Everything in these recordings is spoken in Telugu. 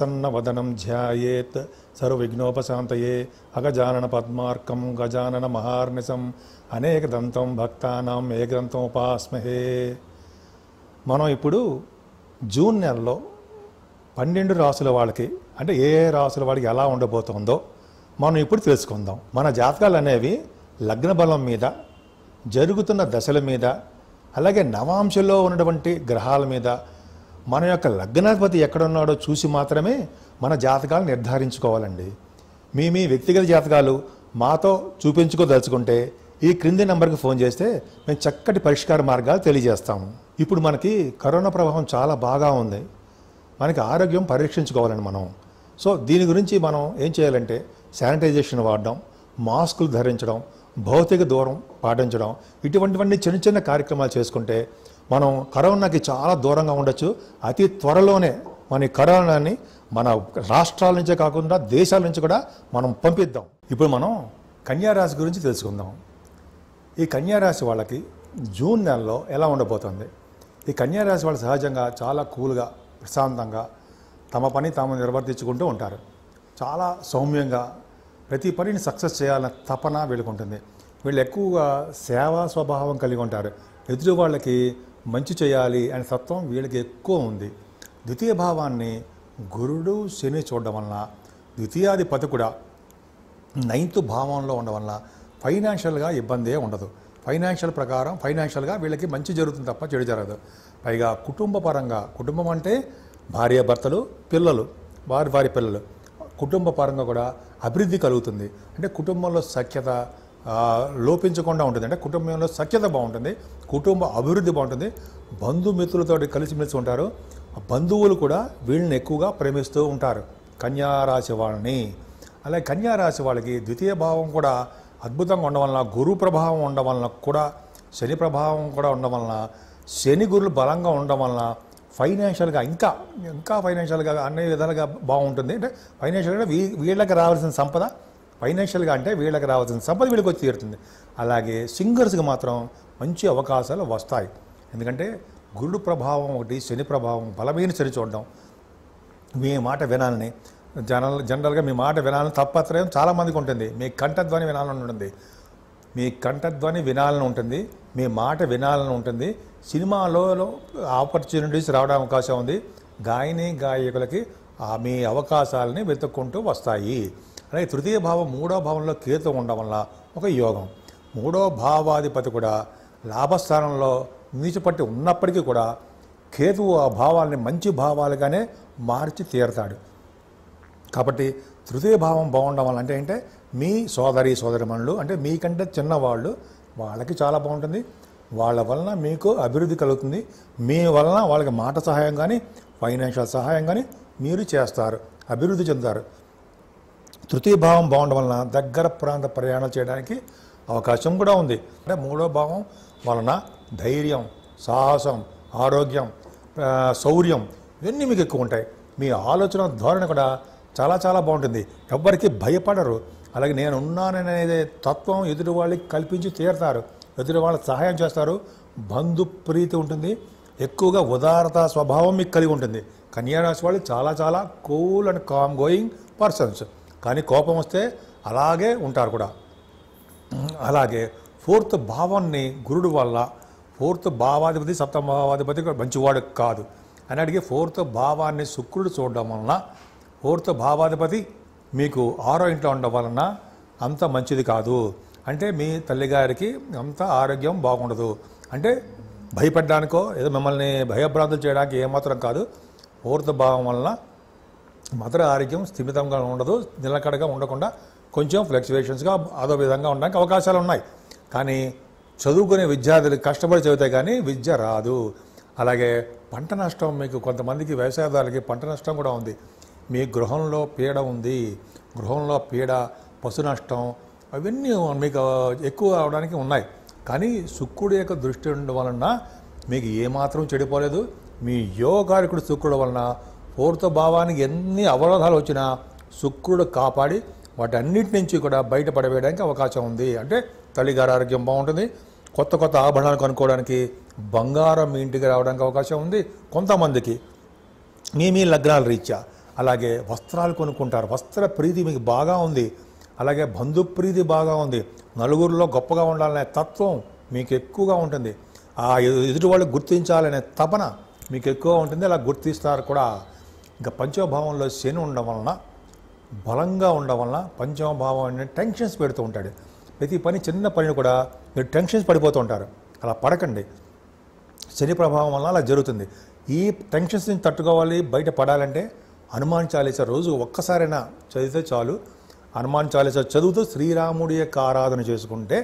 ప్రసన్నవదనం ధ్యాయేత్ సర్వవిఘ్నోపశాంతయే అగజానన పద్మార్కం గజానన మహార్నిసం అనేక దంతం ఏ గ్రంథం ఉపాస్మహే మనం ఇప్పుడు జూన్ నెలలో పన్నెండు రాసుల వాళ్ళకి అంటే ఏ రాసుల వాళ్ళకి ఎలా ఉండబోతుందో మనం ఇప్పుడు తెలుసుకుందాం మన జాతకాలు అనేవి లగ్న బలం మీద జరుగుతున్న దశల మీద అలాగే నవాంశలో ఉన్నటువంటి గ్రహాల మీద మన యొక్క లగ్నాధిపతి ఎక్కడున్నాడో చూసి మాత్రమే మన జాతకాలు నిర్ధారించుకోవాలండి మీ మీ వ్యక్తిగత జాతకాలు మాతో చూపించుకోదలుచుకుంటే ఈ క్రింది నెంబర్కి ఫోన్ చేస్తే మేము చక్కటి పరిష్కార మార్గాలు తెలియజేస్తాము ఇప్పుడు మనకి కరోనా ప్రభావం చాలా బాగా ఉంది మనకి ఆరోగ్యం పరీక్షించుకోవాలండి మనం సో దీని గురించి మనం ఏం చేయాలంటే శానిటైజేషన్ వాడడం మాస్కులు ధరించడం భౌతిక దూరం పాటించడం ఇటువంటివన్నీ చిన్న చిన్న కార్యక్రమాలు చేసుకుంటే మనం కరోనాకి చాలా దూరంగా ఉండొచ్చు అతి త్వరలోనే మన కరోనాని మన రాష్ట్రాల నుంచే కాకుండా దేశాల నుంచి కూడా మనం పంపిద్దాం ఇప్పుడు మనం కన్యారాశి గురించి తెలుసుకుందాం ఈ కన్యారాశి వాళ్ళకి జూన్ నెలలో ఎలా ఉండబోతుంది ఈ కన్యారాశి వాళ్ళు సహజంగా చాలా కూల్గా ప్రశాంతంగా తమ పని తాము నిర్వర్తించుకుంటూ ఉంటారు చాలా సౌమ్యంగా ప్రతి పనిని సక్సెస్ చేయాలన్న తపన వీళ్ళకుంటుంది వీళ్ళు ఎక్కువగా సేవా స్వభావం కలిగి ఉంటారు ఎదురు వాళ్ళకి మంచి చేయాలి అనే తత్వం వీళ్ళకి ఎక్కువ ఉంది ద్వితీయ భావాన్ని గురుడు శని చూడడం వలన ద్వితీయాధిపతి కూడా నైన్త్ భావంలో ఉండడం వలన ఫైనాన్షియల్గా ఇబ్బందే ఉండదు ఫైనాన్షియల్ ప్రకారం ఫైనాన్షియల్గా వీళ్ళకి మంచి జరుగుతుంది తప్ప చెడు జరగదు పైగా కుటుంబ పరంగా కుటుంబం అంటే భార్య భర్తలు పిల్లలు వారి వారి పిల్లలు కుటుంబ పరంగా కూడా అభివృద్ధి కలుగుతుంది అంటే కుటుంబంలో సఖ్యత లోపించకుండా ఉంటుంది అంటే కుటుంబంలో సఖ్యత బాగుంటుంది కుటుంబ అభివృద్ధి బాగుంటుంది బంధుమిత్రులతో కలిసిమెలిసి ఉంటారు బంధువులు కూడా వీళ్ళని ఎక్కువగా ప్రేమిస్తూ ఉంటారు కన్యారాశి వాళ్ళని అలాగే కన్యారాశి వాళ్ళకి ద్వితీయ భావం కూడా అద్భుతంగా ఉండడం వలన గురు ప్రభావం ఉండడం వలన కూడా శని ప్రభావం కూడా ఉండడం వలన శని గురులు బలంగా ఉండడం వలన ఫైనాన్షియల్గా ఇంకా ఇంకా ఫైనాన్షియల్గా అన్ని విధాలుగా బాగుంటుంది అంటే ఫైనాన్షియల్గా వీళ్ళకి రావాల్సిన సంపద ఫైనాన్షియల్గా అంటే వీళ్ళకి రావాల్సిన సంపద వీళ్ళకి వచ్చి తీరుతుంది అలాగే సింగర్స్కి మాత్రం మంచి అవకాశాలు వస్తాయి ఎందుకంటే గురుడు ప్రభావం ఒకటి శని ప్రభావం బలమైన శని చూడడం మీ మాట వినాలని జనరల్ జనరల్గా మీ మాట వినాలని తప్పత్రయం చాలామందికి ఉంటుంది మీ కంఠధ్వని వినాలని ఉంటుంది మీ కంఠధ్వని వినాలని ఉంటుంది మీ మాట వినాలని ఉంటుంది సినిమాలో ఆపర్చునిటీస్ రావడం అవకాశం ఉంది గాయని గాయకులకి మీ అవకాశాలని వెతుక్కుంటూ వస్తాయి అలాగే తృతీయ భావం మూడో భావంలో కేతు ఉండడం వల్ల ఒక యోగం మూడో భావాధిపతి కూడా లాభస్థానంలో నీచుపట్టి ఉన్నప్పటికీ కూడా కేతువు ఆ భావాల్ని మంచి భావాలుగానే మార్చి తీరతాడు కాబట్టి తృతీయ భావం బాగుండడం వల్ల అంటే ఏంటంటే మీ సోదరి సోదరిమణులు అంటే మీకంటే చిన్నవాళ్ళు వాళ్ళకి చాలా బాగుంటుంది వాళ్ళ వలన మీకు అభివృద్ధి కలుగుతుంది మీ వలన వాళ్ళకి మాట సహాయం కానీ ఫైనాన్షియల్ సహాయం కానీ మీరు చేస్తారు అభివృద్ధి చెందుతారు తృతీయ భావం బాగుండడం వలన దగ్గర ప్రాంత ప్రయాణాలు చేయడానికి అవకాశం కూడా ఉంది అంటే మూడో భావం వలన ధైర్యం సాహసం ఆరోగ్యం శౌర్యం ఇవన్నీ మీకు ఎక్కువ ఉంటాయి మీ ఆలోచన ధోరణి కూడా చాలా చాలా బాగుంటుంది ఎవ్వరికి భయపడరు అలాగే నేను ఉన్నాననేది తత్వం ఎదుటి వాళ్ళకి కల్పించి తీరుతారు ఎదుటి వాళ్ళకి సహాయం చేస్తారు బంధు ప్రీతి ఉంటుంది ఎక్కువగా ఉదారత స్వభావం మీకు కలిగి ఉంటుంది కన్యారాశి వాళ్ళు చాలా చాలా cool and calm going persons కానీ కోపం వస్తే అలాగే ఉంటారు కూడా అలాగే ఫోర్త్ భావాన్ని గురుడు వల్ల ఫోర్త్ భావాధిపతి భావాధిపతి మంచివాడు కాదు అని అడిగి ఫోర్త్ భావాన్ని శుక్రుడు చూడడం వలన ఫోర్త్ భావాధిపతి మీకు ఆరో ఇంట్లో ఉండడం వలన అంత మంచిది కాదు అంటే మీ తల్లిగారికి అంత ఆరోగ్యం బాగుండదు అంటే భయపడడానికో ఏదో మిమ్మల్ని భయభ్రాంతులు చేయడానికి ఏమాత్రం కాదు ఫోర్త్ భావం వలన మధుర ఆరోగ్యం స్థిమితంగా ఉండదు నిలకడగా ఉండకుండా కొంచెం ఫ్లెక్చువేషన్స్గా అదో విధంగా ఉండడానికి అవకాశాలు ఉన్నాయి కానీ చదువుకునే విద్యార్థులు కష్టపడి చదివితే కానీ విద్య రాదు అలాగే పంట నష్టం మీకు కొంతమందికి వ్యవసాయదారులకి పంట నష్టం కూడా ఉంది మీ గృహంలో పీడ ఉంది గృహంలో పీడ పశు నష్టం అవన్నీ మీకు ఎక్కువ అవడానికి ఉన్నాయి కానీ శుక్రుడు యొక్క దృష్టి ఉండడం వలన మీకు ఏమాత్రం చెడిపోలేదు మీ యోగకారకుడు శుక్రుడు వలన పూర్త భావానికి ఎన్ని అవరోధాలు వచ్చినా శుక్రుడు కాపాడి వాటన్నిటి నుంచి కూడా బయటపడవేయడానికి అవకాశం ఉంది అంటే తల్లిగారు ఆరోగ్యం బాగుంటుంది కొత్త కొత్త ఆభరణాలు కొనుక్కోవడానికి బంగారం మీ ఇంటికి రావడానికి అవకాశం ఉంది కొంతమందికి మీ మీ లగ్నాల రీత్యా అలాగే వస్త్రాలు కొనుక్కుంటారు వస్త్ర ప్రీతి మీకు బాగా ఉంది అలాగే బంధు ప్రీతి బాగా ఉంది నలుగురిలో గొప్పగా ఉండాలనే తత్వం మీకు ఎక్కువగా ఉంటుంది ఆ ఎదుటి వాళ్ళు గుర్తించాలనే తపన మీకు ఎక్కువ ఉంటుంది అలా గుర్తిస్తారు కూడా ఇంకా పంచమభావంలో శని ఉండడం వలన బలంగా ఉండడం వలన పంచమభావం టెన్షన్స్ పెడుతూ ఉంటాడు ప్రతి పని చిన్న పనిని కూడా మీరు టెన్షన్స్ పడిపోతూ ఉంటారు అలా పడకండి శని ప్రభావం వల్ల అలా జరుగుతుంది ఈ టెన్షన్స్ని తట్టుకోవాలి బయట పడాలంటే హనుమాన్ చాలీసా రోజు ఒక్కసారైనా చదివితే చాలు హనుమాన్ చాలీసా చదువుతూ శ్రీరాముడి యొక్క ఆరాధన చేసుకుంటే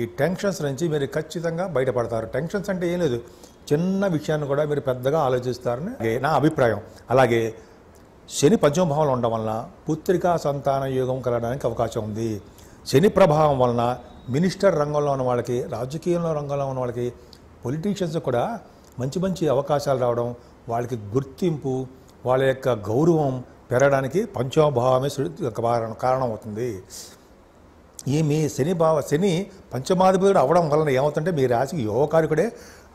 ఈ టెన్షన్స్ నుంచి మీరు ఖచ్చితంగా బయటపడతారు టెన్షన్స్ అంటే ఏం లేదు చిన్న విషయాన్ని కూడా మీరు పెద్దగా ఆలోచిస్తారని నా అభిప్రాయం అలాగే శని పంచమ భావంలో ఉండడం వలన పుత్రికా సంతాన యోగం కలగడానికి అవకాశం ఉంది శని ప్రభావం వలన మినిస్టర్ రంగంలో ఉన్న వాళ్ళకి రాజకీయంలో రంగంలో ఉన్న వాళ్ళకి పొలిటీషియన్స్ కూడా మంచి మంచి అవకాశాలు రావడం వాళ్ళకి గుర్తింపు వాళ్ళ యొక్క గౌరవం పెరగడానికి పంచమభావమే కారణం కారణం అవుతుంది ఈ మీ శని భావ శని పంచమాధిపతుడు అవడం వలన ఏమవుతుంటే మీ రాశికి యోగకారకుడే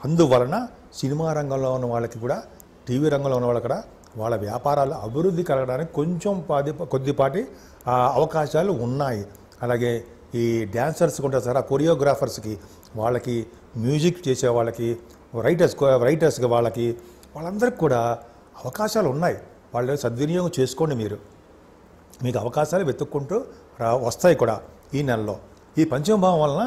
అందువలన సినిమా రంగంలో ఉన్న వాళ్ళకి కూడా టీవీ రంగంలో ఉన్న వాళ్ళు కూడా వాళ్ళ వ్యాపారాలు అభివృద్ధి కలగడానికి కొంచెం పాది కొద్దిపాటి అవకాశాలు ఉన్నాయి అలాగే ఈ డ్యాన్సర్స్ ఉంటారు సార్ ఆ కొరియోగ్రాఫర్స్కి వాళ్ళకి మ్యూజిక్ చేసే వాళ్ళకి రైటర్స్ రైటర్స్కి వాళ్ళకి వాళ్ళందరికీ కూడా అవకాశాలు ఉన్నాయి వాళ్ళు సద్వినియోగం చేసుకోండి మీరు మీకు అవకాశాలు వెతుక్కుంటూ రా వస్తాయి కూడా ఈ నెలలో ఈ పంచమభావం వలన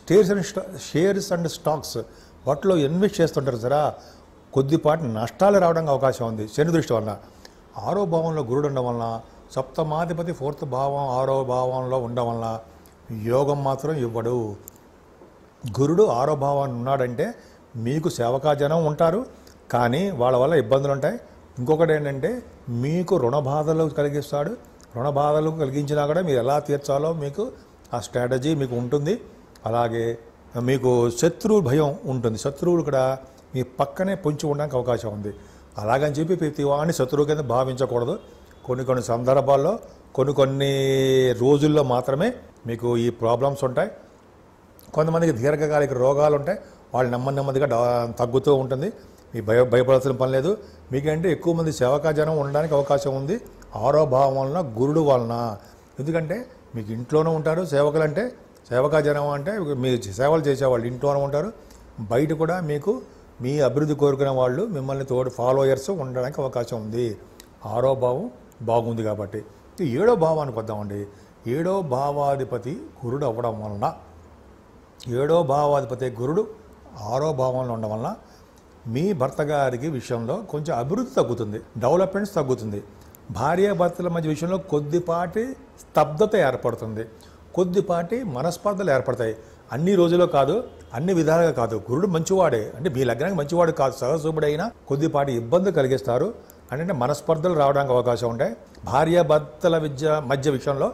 స్టేర్స్ అండ్ షేర్స్ అండ్ స్టాక్స్ వాటిలో ఇన్వెస్ట్ చేస్తుంటారు సరే కొద్దిపాటి నష్టాలు రావడానికి అవకాశం ఉంది శని దృష్టి వలన ఆరో భావంలో గురుడు ఉండడం వలన సప్తమాధిపతి ఫోర్త్ భావం ఆరో భావంలో ఉండడం వలన యోగం మాత్రం ఇవ్వడు గురుడు ఆరో భావాన్ని ఉన్నాడంటే మీకు సేవకాజనం ఉంటారు కానీ వాళ్ళ వల్ల ఇబ్బందులు ఉంటాయి ఇంకొకటి ఏంటంటే మీకు రుణ బాధలు కలిగిస్తాడు రుణ బాధలు కలిగించినా కూడా మీరు ఎలా తీర్చాలో మీకు ఆ స్ట్రాటజీ మీకు ఉంటుంది అలాగే మీకు శత్రువు భయం ఉంటుంది శత్రువులు కూడా మీ పక్కనే పొంచి ఉండడానికి అవకాశం ఉంది అలాగని చెప్పి ప్రతి వాడిని శత్రువు కింద భావించకూడదు కొన్ని కొన్ని సందర్భాల్లో కొన్ని కొన్ని రోజుల్లో మాత్రమే మీకు ఈ ప్రాబ్లమ్స్ ఉంటాయి కొంతమందికి దీర్ఘకాలిక రోగాలు ఉంటాయి వాళ్ళు నెమ్మది నెమ్మదిగా తగ్గుతూ ఉంటుంది మీ భయ భయపడాల్సిన పని లేదు మీకంటే ఎక్కువ మంది సేవకాజనం ఉండడానికి అవకాశం ఉంది ఆరోభావం వలన గురుడు వలన ఎందుకంటే మీకు ఇంట్లోనే ఉంటారు సేవకులంటే సేవకా జనం అంటే మీరు సేవలు చేసేవాళ్ళు ఇంట్లోనే ఉంటారు బయట కూడా మీకు మీ అభివృద్ధి కోరుకునే వాళ్ళు మిమ్మల్ని తోడు ఫాలోయర్స్ ఉండడానికి అవకాశం ఉంది ఆరో భావం బాగుంది కాబట్టి ఏడో భావానికి వద్దామండి ఏడో భావాధిపతి గురుడు అవ్వడం వలన ఏడో భావాధిపతి గురుడు ఆరో భావంలో ఉండడం వలన మీ భర్త గారికి విషయంలో కొంచెం అభివృద్ధి తగ్గుతుంది డెవలప్మెంట్స్ తగ్గుతుంది భార్యాభర్తల మధ్య విషయంలో కొద్దిపాటి స్తబ్దత ఏర్పడుతుంది కొద్దిపాటి మనస్పర్ధలు ఏర్పడతాయి అన్ని రోజుల్లో కాదు అన్ని విధాలుగా కాదు గురుడు మంచివాడే అంటే మీ లగ్నానికి మంచివాడు కాదు అయినా కొద్దిపాటి ఇబ్బందులు కలిగిస్తారు అంటే మనస్పర్ధలు రావడానికి అవకాశం ఉంటాయి భార్యాభర్తల విద్య మధ్య విషయంలో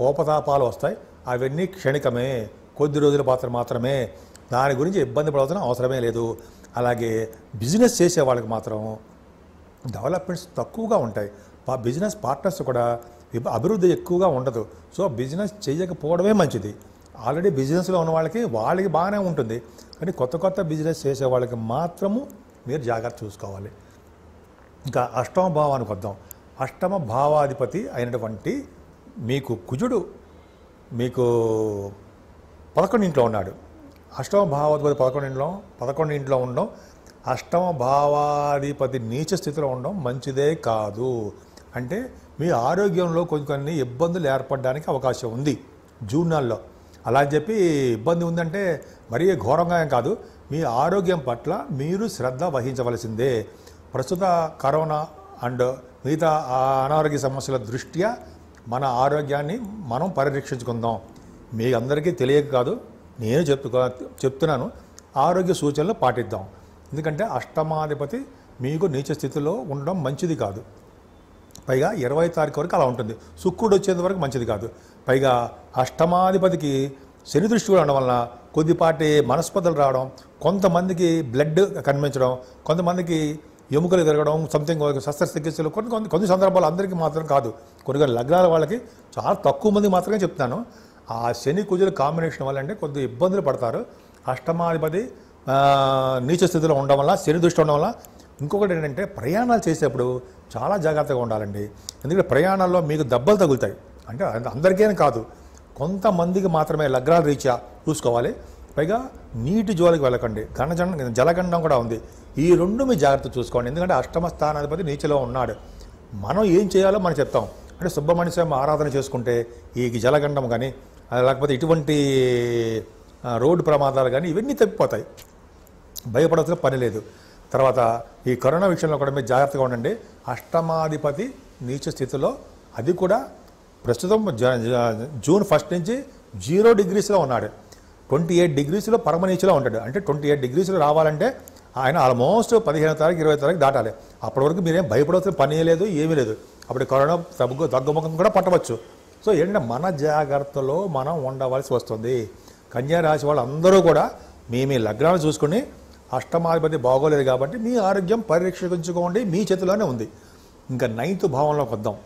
కోపతాపాలు వస్తాయి అవన్నీ క్షణికమే కొద్ది రోజుల పాత్ర మాత్రమే దాని గురించి ఇబ్బంది పడవలసిన అవసరమే లేదు అలాగే బిజినెస్ చేసే వాళ్ళకి మాత్రం డెవలప్మెంట్స్ తక్కువగా ఉంటాయి బిజినెస్ పార్ట్నర్స్ కూడా అభివృద్ధి ఎక్కువగా ఉండదు సో బిజినెస్ చేయకపోవడమే మంచిది ఆల్రెడీ బిజినెస్లో ఉన్న వాళ్ళకి వాళ్ళకి బాగానే ఉంటుంది కానీ కొత్త కొత్త బిజినెస్ చేసే వాళ్ళకి మాత్రము మీరు జాగ్రత్త చూసుకోవాలి ఇంకా అష్టమ భావానికి వద్దాం అష్టమ భావాధిపతి అయినటువంటి మీకు కుజుడు మీకు పదకొండింట్లో ఉన్నాడు అష్టమ భావాధిపతి పదకొండు ఇంట్లో ఉండడం అష్టమ భావాధిపతి నీచ స్థితిలో ఉండడం మంచిదే కాదు అంటే మీ ఆరోగ్యంలో కొన్ని కొన్ని ఇబ్బందులు ఏర్పడడానికి అవకాశం ఉంది జూన్ నెలలో అలా అని చెప్పి ఇబ్బంది ఉందంటే మరీ ఘోరంగా ఏం కాదు మీ ఆరోగ్యం పట్ల మీరు శ్రద్ధ వహించవలసిందే ప్రస్తుత కరోనా అండ్ మిగతా అనారోగ్య సమస్యల దృష్ట్యా మన ఆరోగ్యాన్ని మనం పరిరక్షించుకుందాం మీ అందరికీ తెలియక కాదు నేను చెప్పుకో చెప్తున్నాను ఆరోగ్య సూచనలు పాటిద్దాం ఎందుకంటే అష్టమాధిపతి మీకు నీచ స్థితిలో ఉండడం మంచిది కాదు పైగా ఇరవై తారీఖు వరకు అలా ఉంటుంది శుక్రుడు వచ్చేంత వరకు మంచిది కాదు పైగా అష్టమాధిపతికి శని దృష్టి కూడా ఉండడం వలన కొద్దిపాటి మనస్పదలు రావడం కొంతమందికి బ్లడ్ కనిపించడం కొంతమందికి ఎముకలు తిరగడం సంథింగ్ శస్త్రచికిత్సలు కొన్ని కొన్ని కొన్ని సందర్భాలు అందరికీ మాత్రం కాదు కొన్ని కొన్ని లగ్నాల వాళ్ళకి చాలా తక్కువ మంది మాత్రమే చెప్తాను ఆ శని కుజుల కాంబినేషన్ వల్ల అంటే కొద్ది ఇబ్బందులు పడతారు అష్టమాధిపతి నీచ స్థితిలో ఉండడం వల్ల శని దృష్టి ఉండడం వల్ల ఇంకొకటి ఏంటంటే ప్రయాణాలు చేసేప్పుడు చాలా జాగ్రత్తగా ఉండాలండి ఎందుకంటే ప్రయాణాల్లో మీకు దెబ్బలు తగులుతాయి అంటే అందరికీ కాదు కొంతమందికి మాత్రమే లగ్రాలు రీత్యా చూసుకోవాలి పైగా నీటి జోలికి వెళ్ళకండి ఘనజండం జలగండం కూడా ఉంది ఈ రెండు మీ జాగ్రత్త చూసుకోండి ఎందుకంటే అష్టమ స్థానాధిపతి నీచలో ఉన్నాడు మనం ఏం చేయాలో మనం చెప్తాం అంటే స్వామి ఆరాధన చేసుకుంటే ఈ జలగండం కానీ లేకపోతే ఇటువంటి రోడ్డు ప్రమాదాలు కానీ ఇవన్నీ తప్పిపోతాయి భయపడాల్సిన పని లేదు తర్వాత ఈ కరోనా విషయంలో కూడా మీరు జాగ్రత్తగా ఉండండి అష్టమాధిపతి నీచ స్థితిలో అది కూడా ప్రస్తుతం జూన్ ఫస్ట్ నుంచి జీరో డిగ్రీస్లో ఉన్నాడు ట్వంటీ ఎయిట్ డిగ్రీస్లో పరమనీచలో ఉంటాడు అంటే ట్వంటీ ఎయిట్ డిగ్రీస్లో రావాలంటే ఆయన ఆల్మోస్ట్ పదిహేను తారీఖు ఇరవై తారీఖు దాటాలి అప్పటి వరకు మీరేం భయపడవలసిన పని లేదు ఏమీ లేదు అప్పుడు కరోనా తగ్గు తగ్గుముఖం కూడా పట్టవచ్చు సో ఏంటంటే మన జాగ్రత్తలో మనం ఉండవలసి వస్తుంది కన్యా రాశి వాళ్ళందరూ కూడా మేము ఈ లగ్నాలు చూసుకుని అష్టమాధిపతి బాగోలేదు కాబట్టి మీ ఆరోగ్యం పరిరక్షించుకోండి మీ చేతిలోనే ఉంది ఇంకా నైన్త్ భావంలోకి వద్దాం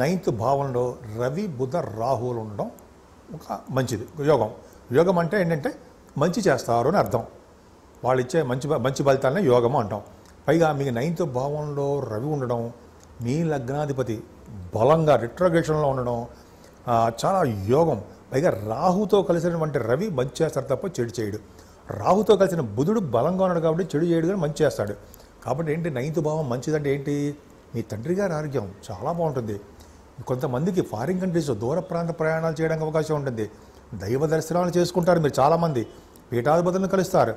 నైన్త్ భావంలో రవి బుధ రాహువులు ఉండడం ఒక మంచిది యోగం యోగం అంటే ఏంటంటే మంచి చేస్తారు అని అర్థం వాళ్ళు ఇచ్చే మంచి మంచి ఫలితాలనే యోగము అంటాం పైగా మీకు నైన్త్ భావంలో రవి ఉండడం మీ లగ్నాధిపతి బలంగా రిట్రగ్రేషన్లో ఉండడం చాలా యోగం పైగా రాహుతో కలిసినటువంటి రవి మంచి చేస్తారు తప్ప చెడు చేయడు రాహుతో కలిసిన బుధుడు బలంగా ఉన్నాడు కాబట్టి చెడు చేయడు కానీ మంచి చేస్తాడు కాబట్టి ఏంటి నైన్త్ భావం మంచిదంటే ఏంటి మీ తండ్రి గారి ఆరోగ్యం చాలా బాగుంటుంది కొంతమందికి ఫారిన్ కంట్రీస్ దూర ప్రాంత ప్రయాణాలు చేయడానికి అవకాశం ఉంటుంది దైవ దర్శనాలు చేసుకుంటారు మీరు చాలామంది పీఠాధిపతులను కలుస్తారు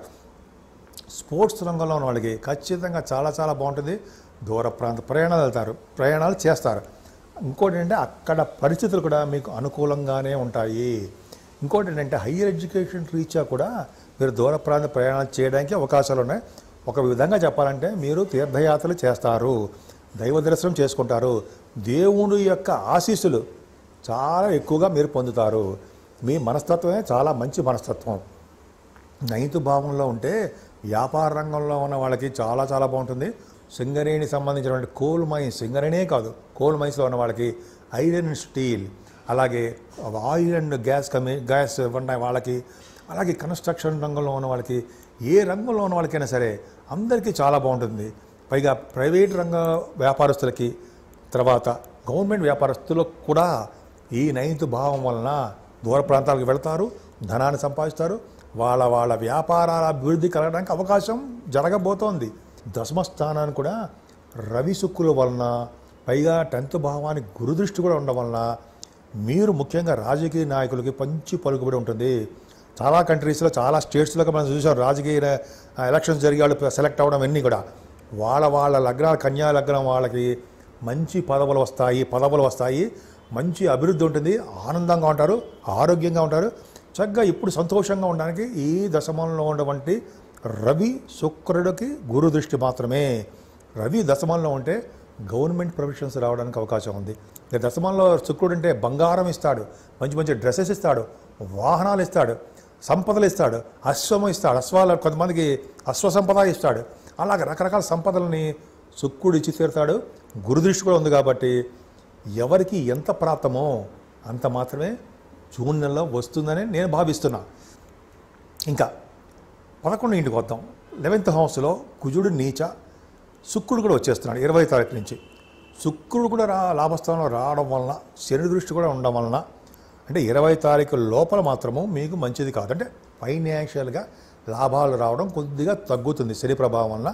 స్పోర్ట్స్ రంగంలో ఉన్న వాళ్ళకి ఖచ్చితంగా చాలా చాలా బాగుంటుంది దూర ప్రాంత ప్రయాణాలు వెళ్తారు ప్రయాణాలు చేస్తారు ఇంకోటి ఏంటంటే అక్కడ పరిస్థితులు కూడా మీకు అనుకూలంగానే ఉంటాయి ఇంకోటి ఏంటంటే హయ్యర్ ఎడ్యుకేషన్ రీత్యా కూడా మీరు దూర ప్రాంత ప్రయాణాలు చేయడానికి అవకాశాలు ఉన్నాయి ఒక విధంగా చెప్పాలంటే మీరు తీర్థయాత్రలు చేస్తారు దైవ దర్శనం చేసుకుంటారు దేవుని యొక్క ఆశీస్సులు చాలా ఎక్కువగా మీరు పొందుతారు మీ మనస్తత్వమే చాలా మంచి మనస్తత్వం నైతు భావంలో ఉంటే వ్యాపార రంగంలో ఉన్న వాళ్ళకి చాలా చాలా బాగుంటుంది సింగరేణి సంబంధించినటువంటి కోల్ మైన్స్ సింగరేణే కాదు కోల్ మైన్స్లో ఉన్న వాళ్ళకి ఐరన్ స్టీల్ అలాగే ఆయిల్ అండ్ గ్యాస్ కమి గ్యాస్ ఉన్నాయి వాళ్ళకి అలాగే కన్స్ట్రక్షన్ రంగంలో ఉన్న వాళ్ళకి ఏ రంగంలో ఉన్న వాళ్ళకైనా సరే అందరికీ చాలా బాగుంటుంది పైగా ప్రైవేట్ రంగ వ్యాపారస్తులకి తర్వాత గవర్నమెంట్ వ్యాపారస్తులకు కూడా ఈ నైన్త్ భావం వలన దూర ప్రాంతాలకు వెళతారు ధనాన్ని సంపాదిస్తారు వాళ్ళ వాళ్ళ వ్యాపారాల అభివృద్ధి కలగడానికి అవకాశం జరగబోతోంది దశమస్థానాన్ని కూడా రవి శుక్కుల వలన పైగా టెన్త్ భావానికి గురుదృష్టి కూడా ఉండడం వలన మీరు ముఖ్యంగా రాజకీయ నాయకులకి పంచి పలుకుబడి ఉంటుంది చాలా కంట్రీస్లో చాలా స్టేట్స్లో మనం చూసాం రాజకీయ ఎలక్షన్స్ జరిగే వాళ్ళు సెలెక్ట్ అవ్వడం అన్నీ కూడా వాళ్ళ వాళ్ళ లగ్నాలు కన్యా లగ్నం వాళ్ళకి మంచి పదవులు వస్తాయి పదవులు వస్తాయి మంచి అభివృద్ధి ఉంటుంది ఆనందంగా ఉంటారు ఆరోగ్యంగా ఉంటారు చక్కగా ఇప్పుడు సంతోషంగా ఉండడానికి ఈ దశమంలో ఉన్నటువంటి రవి శుక్రుడికి గురు దృష్టి మాత్రమే రవి దశమంలో ఉంటే గవర్నమెంట్ ప్రొఫెషన్స్ రావడానికి అవకాశం ఉంది దశమంలో శుక్రుడు అంటే బంగారం ఇస్తాడు మంచి మంచి డ్రెస్సెస్ ఇస్తాడు వాహనాలు ఇస్తాడు సంపదలు ఇస్తాడు అశ్వము ఇస్తాడు అశ్వాల కొంతమందికి అశ్వ సంపద ఇస్తాడు అలాగ రకరకాల సంపదలని సుక్కుడు ఇచ్చి తీరుతాడు గురుదృష్టి కూడా ఉంది కాబట్టి ఎవరికి ఎంత ప్రాప్తమో అంత మాత్రమే జూన్ నెలలో వస్తుందని నేను భావిస్తున్నా ఇంకా పదకొండు ఇంటికి వద్దాం లెవెంత్ హౌస్లో కుజుడు నీచ శుక్రుడు కూడా వచ్చేస్తున్నాడు ఇరవై తారీఖు నుంచి శుక్రుడు కూడా రా లాభస్థానంలో రావడం వలన శని దృష్టి కూడా ఉండడం వలన అంటే ఇరవై తారీఖు లోపల మాత్రము మీకు మంచిది కాదు అంటే ఫైనాన్షియల్గా లాభాలు రావడం కొద్దిగా తగ్గుతుంది శని ప్రభావం వలన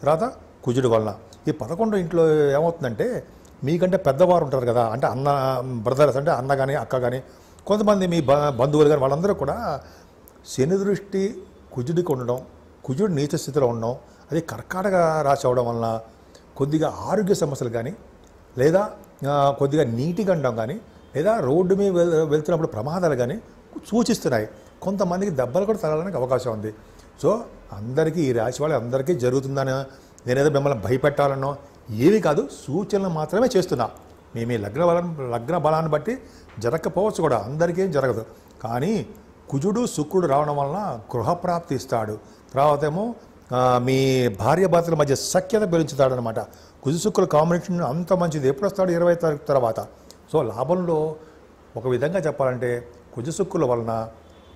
తర్వాత కుజుడు వలన ఈ పదకొండు ఇంట్లో ఏమవుతుందంటే మీకంటే పెద్దవారు ఉంటారు కదా అంటే అన్న బ్రదర్స్ అంటే అన్న కానీ అక్క కానీ కొంతమంది మీ బంధువులు కానీ వాళ్ళందరూ కూడా శని దృష్టి కుజుడికి ఉండడం కుజుడు నీచ స్థితిలో ఉండడం అది కర్కాటక రాశి అవడం వలన కొద్దిగా ఆరోగ్య సమస్యలు కానీ లేదా కొద్దిగా నీటి గండం కానీ లేదా రోడ్డు మీద వెళ్తున్నప్పుడు ప్రమాదాలు కానీ సూచిస్తున్నాయి కొంతమందికి దెబ్బలు కూడా తగలడానికి అవకాశం ఉంది సో అందరికీ ఈ రాశి వాళ్ళు అందరికీ జరుగుతుందని నేనేదో మిమ్మల్ని భయపెట్టాలనో ఏవి కాదు సూచనలు మాత్రమే చేస్తున్నా మీ మీ లగ్న బలం లగ్న బలాన్ని బట్టి జరగకపోవచ్చు కూడా అందరికీ జరగదు కానీ కుజుడు శుక్రుడు రావడం వలన గృహప్రాప్తి ఇస్తాడు తర్వాత ఏమో మీ భార్య భర్తల మధ్య సఖ్యత పెంచుతాడనమాట కుజు శుక్రుడు కాంబినేషన్ అంత మంచిది ఎప్పుడు వస్తాడు ఇరవై తారీఖు తర్వాత సో లాభంలో ఒక విధంగా చెప్పాలంటే కుజసుక్కుల వలన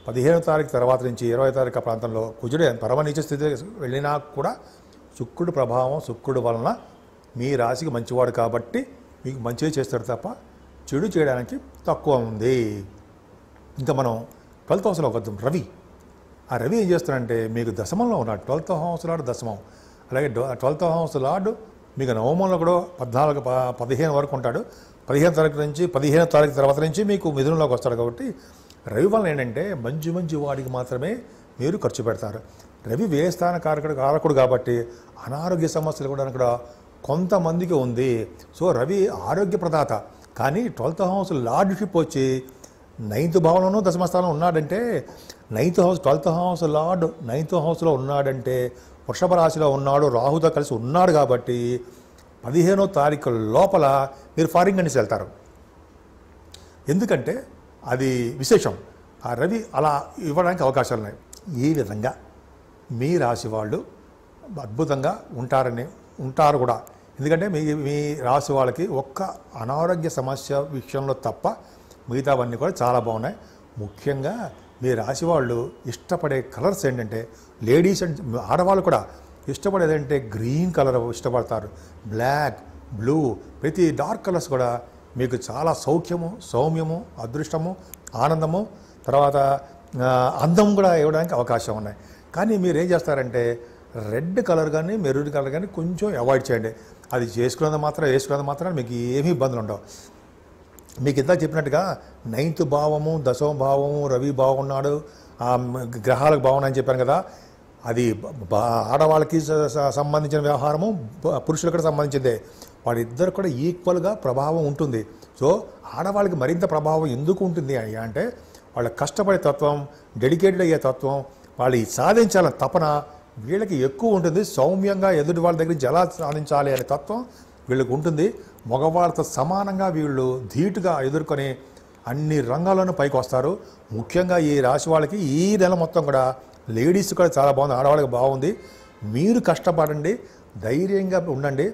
పదిహేనో తారీఖు తర్వాత నుంచి ఇరవై తారీఖు ప్రాంతంలో కుజుడు పరమ నీచ స్థితి వెళ్ళినా కూడా శుక్రుడు ప్రభావం శుక్రుడు వలన మీ రాశికి మంచివాడు కాబట్టి మీకు మంచిగా చేస్తాడు తప్ప చెడు చేయడానికి తక్కువ ఉంది ఇంకా మనం ట్వెల్త్ హౌస్లో వద్దాం రవి ఆ రవి ఏం చేస్తాడంటే మీకు దశమంలో ఉన్నాడు ట్వెల్త్ హౌస్ లాడు దశమం అలాగే ట్వెల్త్ హౌస్ లాడు మీకు నవమంలో కూడా పద్నాలుగు పదిహేను వరకు ఉంటాడు పదిహేను తారీఖు నుంచి పదిహేను తారీఖు తర్వాత నుంచి మీకు మిథునంలోకి వస్తాడు కాబట్టి రవి వలన ఏంటంటే మంచి మంచి వాడికి మాత్రమే మీరు ఖర్చు పెడతారు రవి వ్యయస్థాన కారకుడు కారకుడు కాబట్టి అనారోగ్య సమస్యలు కూడా అక్కడ కొంతమందికి ఉంది సో రవి ఆరోగ్య ప్రదాత కానీ ట్వెల్త్ హౌస్ లార్డ్షిప్ వచ్చి నైన్త్ భావనలోనూ దశమస్థానం ఉన్నాడంటే ninth house twelfth house lord ninth హౌస్లో ఉన్నాడంటే వృషభ రాశిలో ఉన్నాడు రాహుతో కలిసి ఉన్నాడు కాబట్టి పదిహేనో తారీఖు లోపల మీరు ఫారిన్ కంట్రీస్ వెళ్తారు ఎందుకంటే అది విశేషం ఆ రవి అలా ఇవ్వడానికి అవకాశాలు ఉన్నాయి ఈ విధంగా మీ రాశి వాళ్ళు అద్భుతంగా ఉంటారని ఉంటారు కూడా ఎందుకంటే మీ మీ రాశి వాళ్ళకి ఒక్క అనారోగ్య సమస్య విషయంలో తప్ప మిగతావన్నీ కూడా చాలా బాగున్నాయి ముఖ్యంగా మీ రాశి వాళ్ళు ఇష్టపడే కలర్స్ ఏంటంటే లేడీస్ అండ్ ఆడవాళ్ళు కూడా ఇష్టపడేదంటే గ్రీన్ కలర్ ఇష్టపడతారు బ్లాక్ బ్లూ ప్రతి డార్క్ కలర్స్ కూడా మీకు చాలా సౌఖ్యము సౌమ్యము అదృష్టము ఆనందము తర్వాత అందం కూడా ఇవ్వడానికి అవకాశం ఉన్నాయి కానీ మీరు ఏం చేస్తారంటే రెడ్ కలర్ కానీ మెరూన్ కలర్ కానీ కొంచెం అవాయిడ్ చేయండి అది చేసుకున్నది మాత్రం వేసుకున్నది మాత్రం మీకు ఏమీ ఇబ్బందులు ఉండవు మీకు ఇంత చెప్పినట్టుగా నైన్త్ భావము దశమ భావము రవి బాగున్నాడు ఆ గ్రహాలకు అని చెప్పాను కదా అది ఆడవాళ్ళకి సంబంధించిన వ్యవహారము పురుషులకు కూడా సంబంధించిందే వాళ్ళిద్దరు కూడా ఈక్వల్గా ప్రభావం ఉంటుంది సో ఆడవాళ్ళకి మరింత ప్రభావం ఎందుకు ఉంటుంది అంటే వాళ్ళ కష్టపడే తత్వం డెడికేటెడ్ అయ్యే తత్వం వాళ్ళు సాధించాలని తపన వీళ్ళకి ఎక్కువ ఉంటుంది సౌమ్యంగా ఎదుటి వాళ్ళ దగ్గర నుంచి ఎలా సాధించాలి అనే తత్వం వీళ్ళకి ఉంటుంది మగవాళ్ళతో సమానంగా వీళ్ళు ధీటుగా ఎదుర్కొని అన్ని రంగాల్లోనూ పైకి వస్తారు ముఖ్యంగా ఈ రాశి వాళ్ళకి ఈ నెల మొత్తం కూడా లేడీస్ కూడా చాలా బాగుంది ఆడవాళ్ళకి బాగుంది మీరు కష్టపడండి ధైర్యంగా ఉండండి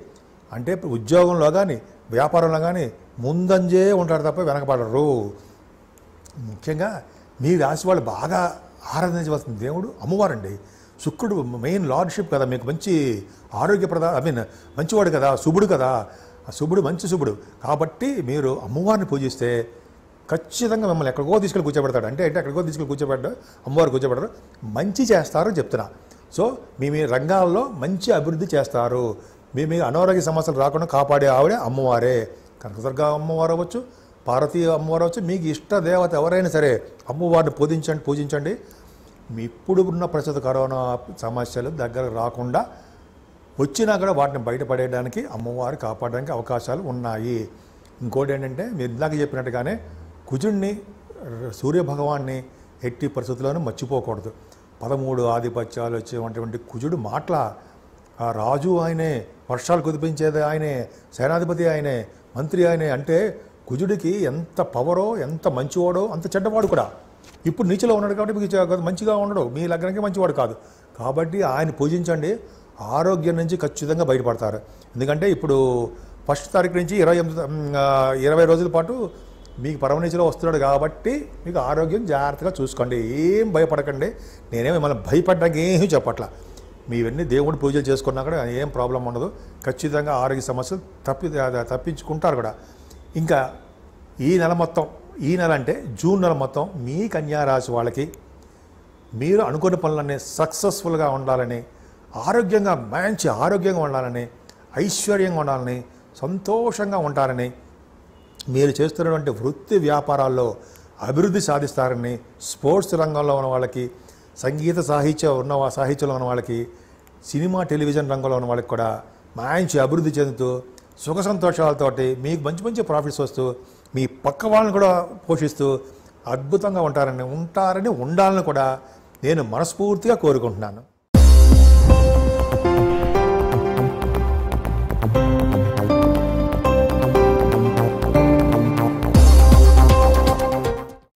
అంటే ఉద్యోగంలో కానీ వ్యాపారంలో కానీ ముందంజే ఉంటారు తప్ప వెనకపడరు ముఖ్యంగా మీ రాశి వాళ్ళు బాగా ఆరాధించవలసిన దేవుడు అమ్మవారండి శుక్రుడు మెయిన్ లార్డ్షిప్ కదా మీకు మంచి ఆరోగ్యప్రద ఐ మీన్ మంచివాడు కదా శుభుడు కదా ఆ శుభుడు మంచి శుభుడు కాబట్టి మీరు అమ్మవారిని పూజిస్తే ఖచ్చితంగా మిమ్మల్ని ఎక్కడికో తీసుకెళ్ళి కూర్చోబెడతాడు అంటే అంటే ఎక్కడికో తీసుకెళ్ళి కూర్చోబెట్టడం అమ్మవారు కూర్చోబెట్టడం మంచి చేస్తారని చెప్తున్నా సో మీ మీ రంగాల్లో మంచి అభివృద్ధి చేస్తారు మీ మీ అనారోగ్య సమస్యలు రాకుండా కాపాడే ఆవిడే అమ్మవారే కనకదుర్గ అమ్మవారు అవ్వచ్చు పార్వతీయ అమ్మవారు అవ్వచ్చు మీకు ఇష్ట దేవత ఎవరైనా సరే అమ్మవారిని పూజించండి పూజించండి మీ ఇప్పుడు ఉన్న ప్రస్తుత కరోనా సమస్యలు దగ్గర రాకుండా వచ్చినా కూడా వాటిని బయటపడేయడానికి అమ్మవారు కాపాడడానికి అవకాశాలు ఉన్నాయి ఇంకోటి ఏంటంటే మీరు ఇందాక చెప్పినట్టుగానే కుజుడిని సూర్యభగవాన్ని ఎట్టి పరిస్థితుల్లోనూ మర్చిపోకూడదు పదమూడు ఆధిపత్యాలు వచ్చేటువంటి కుజుడు మాటల ఆ రాజు ఆయనే వర్షాలు కుదిపించేది ఆయనే సేనాధిపతి ఆయనే మంత్రి ఆయనే అంటే కుజుడికి ఎంత పవరో ఎంత మంచివాడో అంత చెడ్డవాడు కూడా ఇప్పుడు నీచలో ఉన్నాడు కాబట్టి మీకు మంచిగా ఉండడు మీ లగ్నానికి మంచివాడు కాదు కాబట్టి ఆయన పూజించండి ఆరోగ్యం నుంచి ఖచ్చితంగా బయటపడతారు ఎందుకంటే ఇప్పుడు ఫస్ట్ తారీఖు నుంచి ఇరవై ఎనిమిది ఇరవై రోజుల పాటు మీకు పరమనిధిలో వస్తున్నాడు కాబట్టి మీకు ఆరోగ్యం జాగ్రత్తగా చూసుకోండి ఏం భయపడకండి నేనే మిమ్మల్ని భయపడ్డానికి ఏమీ చెప్పట్లా మీవన్నీ దేవుడి పూజలు చేసుకున్నా కూడా ఏం ప్రాబ్లం ఉండదు ఖచ్చితంగా ఆరోగ్య సమస్యలు తప్పి తప్పించుకుంటారు కూడా ఇంకా ఈ నెల మొత్తం ఈ నెల అంటే జూన్ నెల మొత్తం మీ కన్యారాశి వాళ్ళకి మీరు అనుకున్న పనులన్నీ సక్సెస్ఫుల్గా ఉండాలని ఆరోగ్యంగా మంచి ఆరోగ్యంగా ఉండాలని ఐశ్వర్యంగా ఉండాలని సంతోషంగా ఉంటారని మీరు చేస్తున్నటువంటి వృత్తి వ్యాపారాల్లో అభివృద్ధి సాధిస్తారని స్పోర్ట్స్ రంగంలో ఉన్న వాళ్ళకి సంగీత సాహిత్యం ఉన్న సాహిత్యంలో ఉన్న వాళ్ళకి సినిమా టెలివిజన్ రంగంలో ఉన్న వాళ్ళకి కూడా మంచి అభివృద్ధి చెందుతూ సుఖ సంతోషాలతోటి మీకు మంచి మంచి ప్రాఫిట్స్ వస్తూ మీ పక్క వాళ్ళని కూడా పోషిస్తూ అద్భుతంగా ఉంటారని ఉంటారని ఉండాలని కూడా నేను మనస్ఫూర్తిగా కోరుకుంటున్నాను